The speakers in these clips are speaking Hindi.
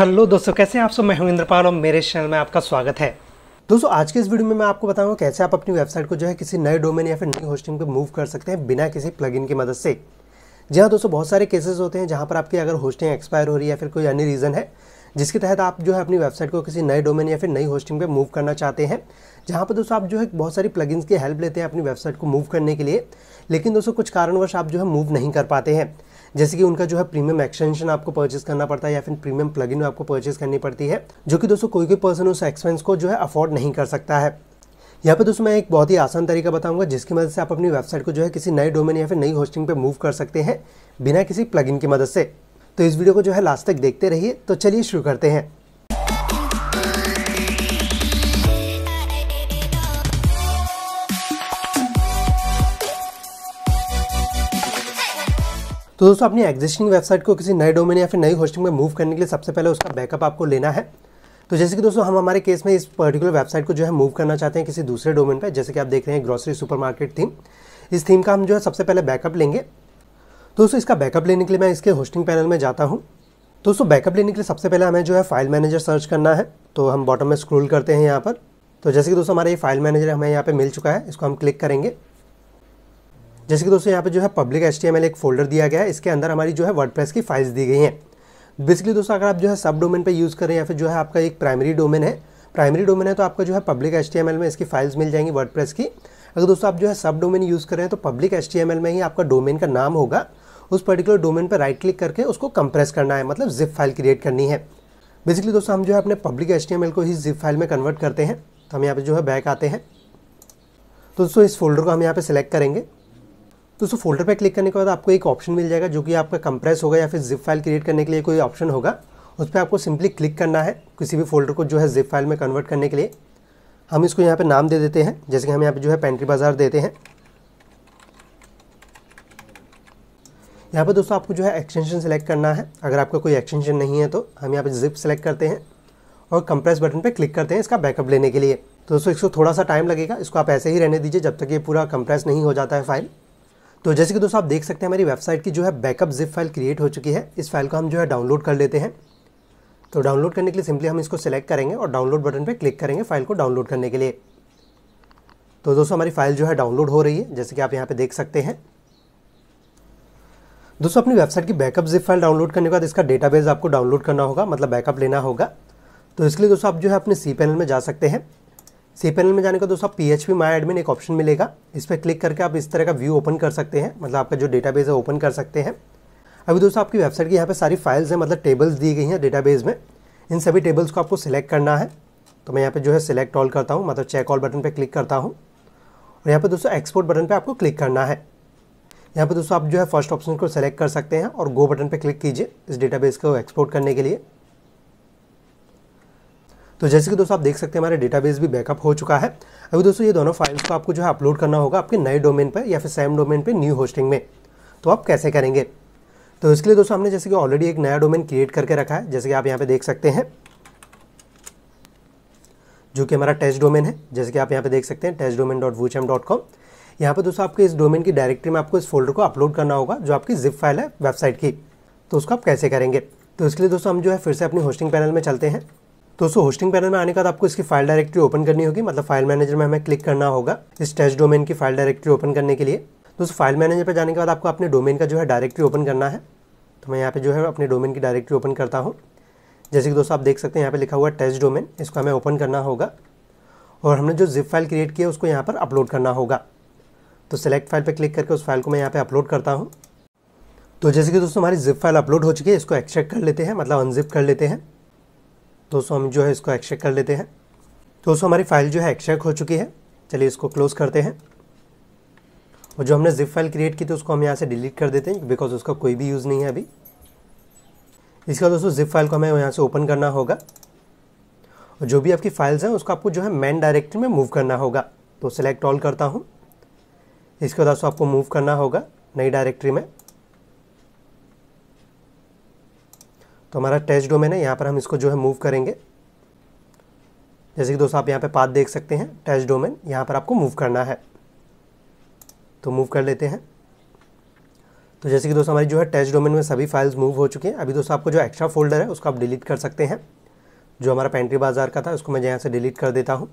हेलो दोस्तों कैसे हैं आप सब मैं हूं इंद्रपाल और मेरे चैनल में आपका स्वागत है दोस्तों आज के इस वीडियो में मैं आपको बताऊंगा कैसे आप अपनी वेबसाइट को जो है किसी नए डोमेन या फिर नई होस्टिंग पे मूव कर सकते हैं बिना किसी प्लगइन की मदद से जी हाँ दोस्तों बहुत सारे केसेस होते हैं जहाँ पर आपकी अगर होस्टिंग एक्सपायर हो रही है या फिर कोई अन्य रीज़न है जिसके तहत आप जो है अपनी वेबसाइट को किसी नए डोमेन या फिर नई होस्टिंग पे मूव करना चाहते हैं जहाँ पर दोस्तों आप जो है बहुत सारी प्लगइन्स की हेल्प लेते हैं अपनी वेबसाइट को मूव करने के लिए लेकिन दोस्तों कुछ कारणवश आप जो है मूव नहीं कर पाते हैं जैसे कि उनका जो है प्रीमियम एक्सटेंशन आपको परचेस करना पड़ता है या फिर प्रीमियम प्लग इन आपको परचेस करनी पड़ती है जो कि दोस्तों कोई कोई पर्सन उस एक्सपेंस को जो है अफोर्ड नहीं कर सकता है यहाँ पे दोस्तों मैं एक बहुत ही आसान तरीका बताऊंगा जिसकी मदद से आप अपनी वेबसाइट को जो है किसी नए डोमेन या फिर नई होस्टिंग पे मूव कर सकते हैं बिना किसी प्लगइन की मदद से तो इस वीडियो को जो है लास्ट तक देखते रहिए तो चलिए शुरू करते हैं तो दोस्तों अपनी एग्जिस्टिंग वेबसाइट को किसी नए डोमेन या फिर नई होस्टिंग में मूव करने के लिए सबसे पहले उसका बैकअप आपको लेना है तो जैसे कि दोस्तों हम हमारे केस में इस पर्टिकुलर वेबसाइट को जो है मूव करना चाहते हैं किसी दूसरे डोमेन पर जैसे कि आप देख रहे हैं ग्रॉसरी सुपरमार्केट थीम इस थीम का हम जो है सबसे पहले बैकअप लेंगे तो दोस्तों इसका बैकअप लेने के लिए मैं इसके होस्टिंग पैनल में जाता हूँ तो दोस्तों बैकअप लेने के लिए सबसे पहले हमें जो है फाइल मैनेजर सर्च करना है तो हम बॉटम में स्क्रोल करते हैं यहाँ पर तो जैसे कि दोस्तों हमारा ये फाइल मैनेजर हमें यहाँ पे मिल चुका है इसको हम क्लिक करेंगे जैसे कि दोस्तों यहाँ पे जो है पब्लिक एच एक फोल्डर दिया गया है इसके अंदर हमारी जो है वर्ड की फाइल्स दी गई हैं बेसिकली दोस्तों अगर आप जो है सब डोमेन पर यूज़ करें या फिर जो है आपका एक प्राइमरी डोमेन है प्राइमरी डोमेन है तो आपका जो है पब्लिक एच में इसकी फाइल्स मिल जाएंगी वर्ड की अगर दोस्तों आप जो है सब डोमेन यूज़ कर रहे हैं तो पब्लिक एच में ही आपका डोमेन का नाम होगा उस पर्टिकुलर डोमेन पर राइट क्लिक करके उसको कंप्रेस करना है मतलब जिप फाइल क्रिएट करनी है बेसिकली दोस्तों हम जो है अपने पब्लिक एच को ही जिप फाइल में कन्वर्ट करते हैं तो हम यहाँ पर जो है बैक आते हैं तो दोस्तों इस फोल्डर को हम यहाँ पर सिलेक्ट करेंगे दोस्तों फोल्डर पर क्लिक करने के बाद आपको एक ऑप्शन मिल जाएगा जो कि आपका कंप्रेस होगा या फिर जिप फाइल क्रिएट करने के लिए कोई ऑप्शन होगा उस पर आपको सिंपली क्लिक करना है किसी भी फोल्डर को जो है जिप फाइल में कन्वर्ट करने के लिए हम इसको यहाँ पे नाम दे देते हैं जैसे कि हम यहाँ पे जो है पेंट्री बाज़ार देते हैं यहाँ पर दोस्तों आपको जो है एक्सटेंशन सेलेक्ट करना है अगर आपका कोई एक्सटेंशन नहीं है तो हम यहाँ पर जिप सेलेक्ट करते हैं और कंप्रेस बटन पर क्लिक करते हैं इसका बैकअप लेने के लिए तो दोस्तों इसको थोड़ा सा टाइम लगेगा इसको आप ऐसे ही रहने दीजिए जब तक ये पूरा कंप्रेस नहीं हो जाता है फाइल तो जैसे कि दोस्तों आप देख सकते हैं हमारी वेबसाइट की जो है बैकअप जिप फाइल क्रिएट हो चुकी है इस फाइल को हम जो है डाउनलोड कर लेते हैं तो डाउनलोड करने के लिए सिंपली हम इसको सेलेक्ट करेंगे और डाउनलोड बटन पर क्लिक करेंगे फाइल को डाउनलोड करने के लिए तो दोस्तों हमारी फाइल जो है डाउनलोड हो रही है जैसे कि आप यहाँ पर देख सकते हैं दोस्तों अपनी वेबसाइट की बैकअप जिप फाइल डाउनलोड करने के बाद इसका डेटाबेस आपको डाउनलोड करना होगा मतलब बैकअप लेना होगा तो इसलिए दोस्तों आप जो है अपने सी पैनल में जा सकते हैं सी पैनल में जाने का दोस्तों P H P my admin एक ऑप्शन मिलेगा इस पर क्लिक करके आप इस तरह का व्यू ओपन कर सकते हैं मतलब आपका जो डेटाबेस है ओपन कर सकते हैं अभी दोस्तों आपकी वेबसाइट की यहाँ पे सारी फाइल्स हैं मतलब टेबल्स दी गई हैं डेटाबेस में इन सभी टेबल्स को आपको सिलेक्ट करना है तो मैं यहाँ पर जो है सिलेक्ट ऑल करता हूँ मतलब चेक ऑल बटन पर क्लिक करता हूँ और यहाँ पर दोस्तों एक्सपोर्ट बटन पर आपको क्लिक करना है यहाँ पर दोस्तों आप जो है फर्स्ट ऑप्शन को सिलेक्ट कर सकते हैं और गो बटन पर क्लिक कीजिए इस डेटाबेस को एक्सपोर्ट करने के लिए तो जैसे कि दोस्तों आप देख सकते हैं हमारा डेटाबेस भी बैकअप हो चुका है अभी दोस्तों ये दोनों फाइल्स को आपको जो है अपलोड करना होगा आपके नए डोमेन पर या फिर सेम डोमेन पर न्यू होस्टिंग में तो आप कैसे करेंगे तो इसके लिए दोस्तों हमने जैसे कि ऑलरेडी एक नया डोमेन क्रिएट करके रखा है जैसे कि आप यहाँ पे देख सकते हैं जो कि हमारा टेस्ट डोमेन है जैसे कि आप यहाँ पे देख सकते हैं test domain dot M dot com यहाँ पर दोस्तों आपके इस डोमेन की डायरेक्टरी में आपको इस फोल्डर को अपलोड करना होगा जो आपकी जिप फाइल है वेबसाइट की तो उसको आप कैसे करेंगे तो इसके लिए दोस्तों हम जो है फिर से अपनी होस्टिंग पैनल में चलते हैं दोस्तों होस्टिंग पैनल में आने का आपको इसकी फाइल डायरेक्टरी ओपन करनी होगी मतलब फाइल मैनेजर में हमें क्लिक करना होगा इस टेस्ट डोमेन की फाइल डायरेक्टरी ओपन करने के लिए दोस्तों फाइल मैनेजर पर जाने के बाद आपको अपने डोमेन का जो है डायरेक्टरी ओपन करना है तो मैं यहाँ पे जो है अपने डोमेन की डायरेक्टरी ओपन करता हूँ जैसे कि दोस्तों आप देख सकते हैं यहाँ पे लिखा हुआ टेस्ट डोमेन इसको हमें ओपन करना होगा और हमने जो जिप फाइल क्रिएट किया है उसको यहाँ पर अपलोड करना होगा तो सेलेक्ट फाइल पर क्लिक करके उस फाइल को मैं यहाँ पर अपलोड करता हूँ तो जैसे कि दोस्तों हमारी जिप फाइल अपलोड हो चुकी है इसको एक्सट्रैक्ट कर लेते हैं मतलब अनजिप कर लेते हैं दोस्तों हम जो है इसको एक्शेक कर लेते हैं दोस्तों हमारी फाइल जो है एक्शेक हो चुकी है चलिए इसको क्लोज़ करते हैं और जो हमने जिप फाइल क्रिएट की थी उसको हम यहाँ से डिलीट कर देते हैं बिकॉज उसका कोई भी यूज़ नहीं है अभी इसका दोस्तों जिप फाइल को हमें यहाँ से ओपन करना होगा और जो भी आपकी फाइल्स हैं उसको आपको जो है मेन डायरेक्टरी में मूव करना होगा तो सिलेक्ट ऑल करता हूँ इसके बाद दोस्तों आपको मूव करना होगा नई डायरेक्टरी में तो हमारा टेस्ट डोमेन है यहाँ पर हम इसको जो है मूव करेंगे जैसे कि दोस्तों आप यहाँ पे पाथ देख सकते हैं टेस्ट डोमेन यहाँ पर आपको मूव करना है तो मूव कर लेते हैं तो जैसे कि दोस्तों हमारी जो है टेस्ट डोमेन में सभी फाइल्स मूव हो चुकी हैं अभी दोस्तों आपको जो एक्स्ट्रा फोल्डर है उसको आप डिलीट कर सकते हैं जो हमारा पेंट्री बाजार का था उसको मैं यहाँ से डिलीट कर देता हूँ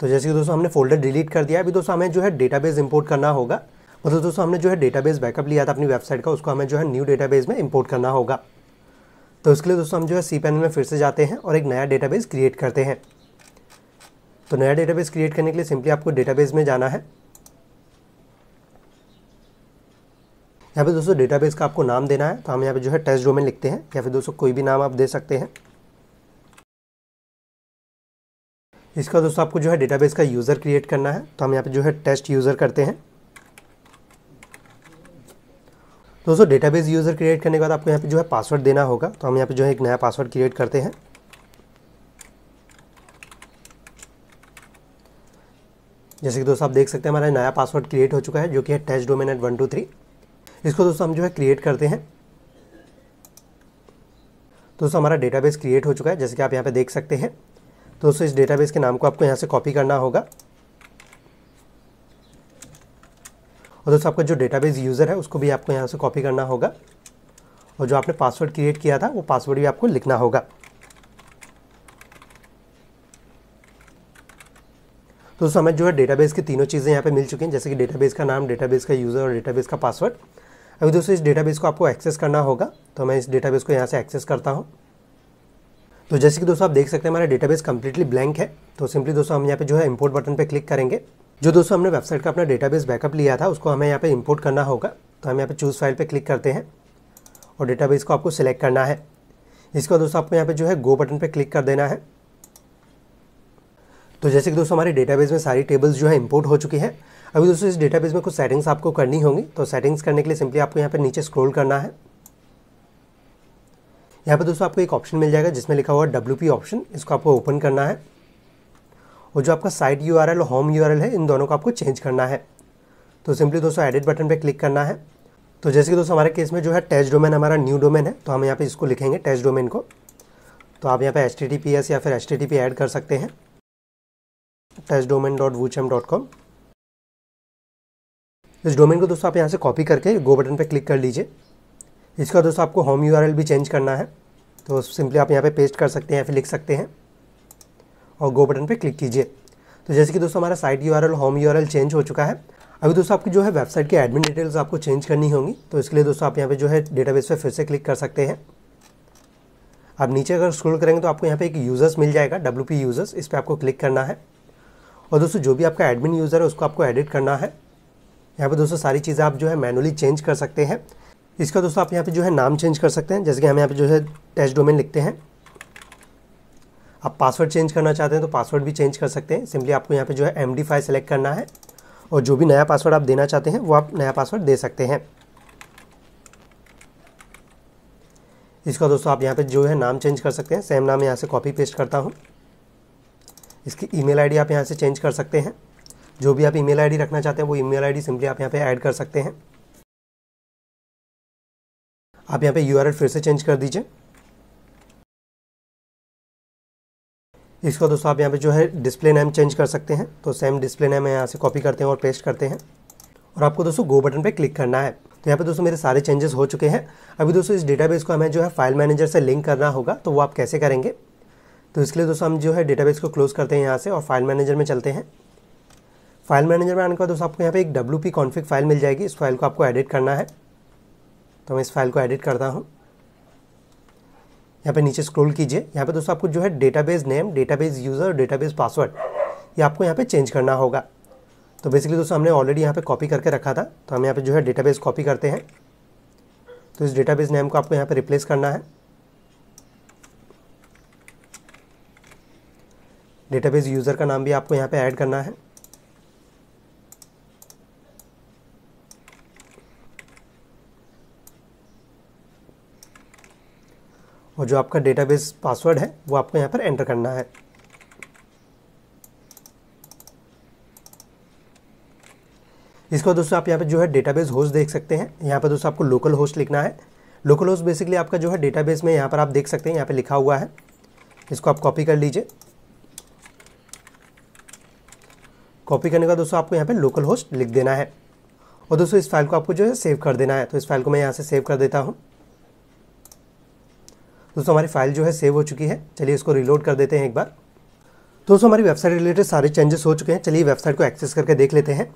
तो जैसे कि दोस्तों हमने फोल्डर डिलीट कर दिया अभी दोस्तों हमें जो है डेटाबेस इंपोर्ट करना होगा मतलब दोस्तों हमने जो है डेटाबेस बैकअप लिया था अपनी वेबसाइट का उसको हमें जो है न्यू डेटाबेस में इंपोर्ट करना होगा तो इसके लिए दोस्तों हम जो है सी पैनल में फिर से जाते हैं और एक नया डेटाबेस क्रिएट करते हैं तो नया डेटाबेस क्रिएट करने के लिए सिंपली आपको डेटाबेस में जाना है यहाँ पे दोस्तों डेटाबेस का आपको नाम देना है तो हम यहाँ पे जो है टेस्ट डोमेन लिखते हैं या फिर दोस्तों कोई भी नाम आप दे सकते हैं इसका दोस्तों आपको जो है डेटाबेस का यूज़र क्रिएट करना है तो हम यहाँ पे जो है टेस्ट यूज़र करते हैं तो दोस्तों डेटाबेस यूज़र क्रिएट करने के बाद आपको यहाँ पे जो है पासवर्ड देना होगा तो हम यहाँ पे जो है एक नया पासवर्ड क्रिएट करते हैं जैसे कि दोस्तों आप देख सकते हैं हमारा नया पासवर्ड क्रिएट हो चुका है जो कि है test domain at one two three इसको दोस्तों हम जो है क्रिएट करते हैं दोस्तों हमारा डेटाबेस क्रिएट हो चुका है जैसे कि आप यहाँ पे देख सकते हैं दोस्तों इस डेटाबेस के नाम को आपको यहाँ से कॉपी करना होगा और दोस्तों आपका जो डेटाबेस यूज़र है उसको भी आपको यहाँ से कॉपी करना होगा और जो आपने पासवर्ड क्रिएट किया था वो पासवर्ड भी आपको लिखना होगा तो दोस्तों हमें जो है डेटाबेस की तीनों चीज़ें यहाँ पे मिल चुकी हैं जैसे कि डेटाबेस का नाम डेटाबेस का यूज़र और डेटाबेस का पासवर्ड अभी दोस्तों इस डेटाबेस को आपको एक्सेस करना होगा तो मैं इस डेटाबेस को यहाँ से एक्सेस करता हूँ तो जैसे कि दोस्तों आप देख सकते हैं हमारा डेटाबेस कम्प्लीटली ब्लैंक है तो सिंपली दोस्तों हम यहाँ पे जो है इम्पोर्ट बटन पर क्लिक करेंगे जो दोस्तों हमने वेबसाइट का अपना डेटाबेस बैकअप लिया था उसको हमें यहाँ पे इंपोर्ट करना होगा तो हम यहाँ पे चूज़ फाइल पे क्लिक करते हैं और डेटाबेस को आपको सिलेक्ट करना है इसके बाद दोस्तों आपको यहाँ पे जो है गो बटन पे क्लिक कर देना है तो जैसे कि दोस्तों हमारे डेटाबेस में सारी टेबल्स जो है इम्पोर्ट हो चुकी है अभी दोस्तों इस डेटाबेस में कुछ सेटिंग्स आपको करनी होंगी तो सेटिंग्स करने के लिए सिंपली आपको यहाँ पर नीचे स्क्रोल करना है यहाँ पर दोस्तों आपको एक ऑप्शन मिल जाएगा जिसमें लिखा हुआ डब्ल्यू ऑप्शन इसको आपको ओपन करना है और जो आपका साइट यू और होम यू है इन दोनों को आपको चेंज करना है तो सिंपली दोस्तों एडिट बटन पर क्लिक करना है तो जैसे कि दोस्तों हमारे केस में जो है टेस्ट डोमेन हमारा न्यू डोमेन है तो हम यहाँ पे इसको लिखेंगे टेस्ट डोमेन को तो आप यहाँ पे एस या फिर एच ऐड कर सकते हैं टेस्ट डोमेन डॉट वूचम डॉट कॉम इस डोमेन को दोस्तों आप यहाँ से कॉपी करके गो बटन पे क्लिक कर लीजिए इसका दोस्तों आपको होम यू भी चेंज करना है तो सिंपली आप यहाँ पे पेस्ट कर सकते हैं या फिर लिख सकते हैं और गो बटन पर क्लिक कीजिए तो जैसे कि दोस्तों हमारा site U home U change हो चुका है अभी दोस्तों आपकी जो है वेबसाइट की एडमिन डिटेल्स आपको चेंज करनी होंगी तो इसके लिए दोस्तों आप यहाँ पे जो है डेटाबेस पे फिर से क्लिक कर सकते हैं आप नीचे अगर स्क्रॉल करेंगे तो आपको यहाँ पे एक यूज़र्स मिल जाएगा डब्ल्यू पी यूज़र्स इस पर आपको क्लिक करना है और दोस्तों जो भी आपका एडमिन यूज़र है उसको आपको एडिट करना है यहाँ पे दोस्तों सारी चीज़ें आप जो है मैनुअली चेंज कर सकते हैं इसका दोस्तों आप यहाँ पे जो है नाम चेंज कर सकते हैं जैसे कि हम यहाँ पे जो है टेस्ट डोमेन लिखते हैं आप पासवर्ड चेंज करना चाहते हैं तो पासवर्ड भी चेंज कर सकते हैं सिंपली आपको यहाँ पे जो है एम डी सेलेक्ट करना है और जो भी नया पासवर्ड आप देना चाहते हैं वो आप नया पासवर्ड दे सकते हैं इसका दोस्तों आप यहाँ पे जो है नाम चेंज कर सकते हैं सेम नाम यहाँ से कॉपी पेस्ट करता हूँ इसकी ईमेल आईडी आप यहाँ से चेंज कर सकते हैं जो भी आप ईमेल आईडी रखना चाहते हैं वो ईमेल आईडी सिंपली आप यहाँ पे ऐड कर सकते हैं आप यहाँ पे यूआरएल फिर से चेंज कर दीजिए इसका दोस्तों आप यहाँ पे जो है डिस्प्ले नेम चेंज कर सकते हैं तो सेम डिस्प्ले नेम यहाँ से कॉपी करते हैं और पेस्ट करते हैं और आपको दोस्तों गो बटन पे क्लिक करना है तो यहाँ पे दोस्तों मेरे सारे चेंजेस हो चुके हैं अभी दोस्तों इस डेटाबेस को हमें जो है फाइल मैनेजर से लिंक करना होगा तो वो आप कैसे करेंगे तो इसके लिए दोस्तों हम जो है डेटाबेस को क्लोज करते हैं यहाँ से और फाइल मैनेजर में चलते हैं फाइल मैनेजर में आने के बाद दोस्तों आपको यहाँ पे एक डब्ल्यू पी कॉन्फिक फाइल मिल जाएगी इस फाइल को आपको एडिट करना है तो मैं इस फाइल को एडिट करता हूँ यहाँ पे नीचे स्क्रॉल कीजिए यहाँ पे दोस्तों आपको जो है database name database user database password ये आपको यहाँ पे चेंज करना होगा तो बेसिकली दोस्तों हमने ऑलरेडी यहाँ पे कॉपी करके रखा था तो हम यहाँ पे जो है डेटाबेस कॉपी करते हैं तो इस डेटाबेस नेम को आपको यहाँ पर रिप्लेस करना है डेटाबेस यूज़र का नाम भी आपको यहाँ पर ऐड करना है और जो आपका डेटाबेस पासवर्ड है वो आपको यहाँ पर एंटर करना है इसको दोस्तों आप यहाँ पे जो है डेटाबेस होस्ट देख सकते हैं यहाँ पर दोस्तों आपको लोकल होस्ट लिखना है लोकल होस्ट बेसिकली आपका जो है डेटाबेस में यहाँ पर आप देख सकते हैं यहाँ पे लिखा हुआ है इसको आप कॉपी कर लीजिए कॉपी करने का दोस्तों आपको यहाँ पे लोकल होस्ट लिख देना है और दोस्तों इस फाइल को आपको जो है सेव कर देना है तो इस फाइल को मैं यहाँ से सेव कर देता हूँ दोस्तों हमारी फाइल जो है सेव हो चुकी है चलिए इसको रिलोड कर देते हैं एक बार दोस्तों हमारी वेबसाइट रिलेटेड सारे चेंजेस हो चुके हैं चलिए वेबसाइट को एक्सेस करके देख लेते हैं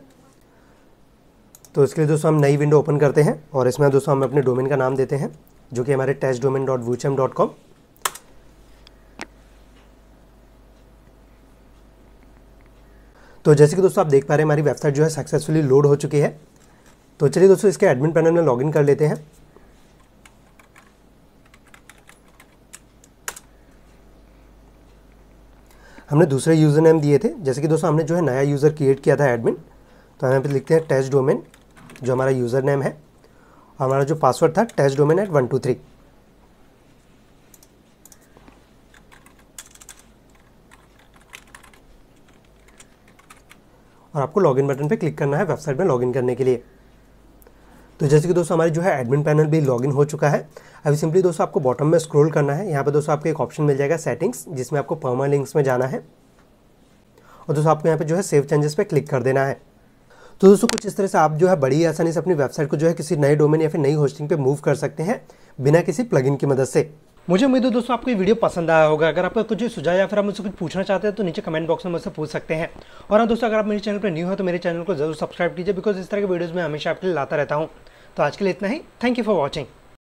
तो इसके लिए दोस्तों हम नई विंडो ओपन करते हैं और इसमें दोस्तों हम अपने डोमेन का नाम देते हैं जो कि हमारे टेस्ट डोमेन डॉट वूचम डॉट कॉम तो जैसे कि दोस्तों आप देख पा रहे हैं हमारी वेबसाइट जो है सक्सेसफुली लोड हो चुकी है तो चलिए दोस्तों इसके एडमिन पैनल में लॉगिन कर लेते हैं हमने दूसरे यूज़र नेम दिए थे जैसे कि दोस्तों हमने जो है नया यूज़र क्रिएट किया था एडमिन तो हम यहाँ पर लिखते हैं टेस्ट डोमेन जो हमारा यूज़र नेम है और हमारा जो पासवर्ड था test domain at one two three और आपको लॉगिन बटन पे क्लिक करना है वेबसाइट में लॉगिन करने के लिए तो जैसे कि दोस्तों हमारी जो है एडमिन पैनल भी लॉगिन हो चुका है अभी सिंपली दोस्तों आपको बॉटम में स्क्रॉल करना है यहाँ पे दोस्तों आपको एक ऑप्शन मिल जाएगा सेटिंग्स जिसमें आपको पर्मा लिंक्स में जाना है और दोस्तों आपको यहाँ पे जो है सेव चेंजेस पे क्लिक कर देना है तो दोस्तों कुछ इस तरह से आप जो है बड़ी आसानी से अपनी वेबसाइट को जो है किसी नए डोमेन या फिर नई होस्टिंग पे मूव कर सकते हैं बिना किसी प्लगइन की मदद से मुझे उम्मीद है दोस्तों आपको ये वीडियो पसंद आया होगा अगर आपका कुछ सुझाव या फिर आप मुझसे कुछ पूछना चाहते हैं तो नीचे कमेंट बॉक्स में मुझसे पूछ सकते हैं और हाँ दोस्तों अगर आप मेरे चैनल पर न्यू हो तो मेरे चैनल को जरूर सब्सक्राइब कीजिए बिकॉज इस तरह के वीडियोज़ में हमेशा आपके लिए लाता रहता हूँ तो आज के लिए इतना ही थैंक यू फॉर वॉचिंग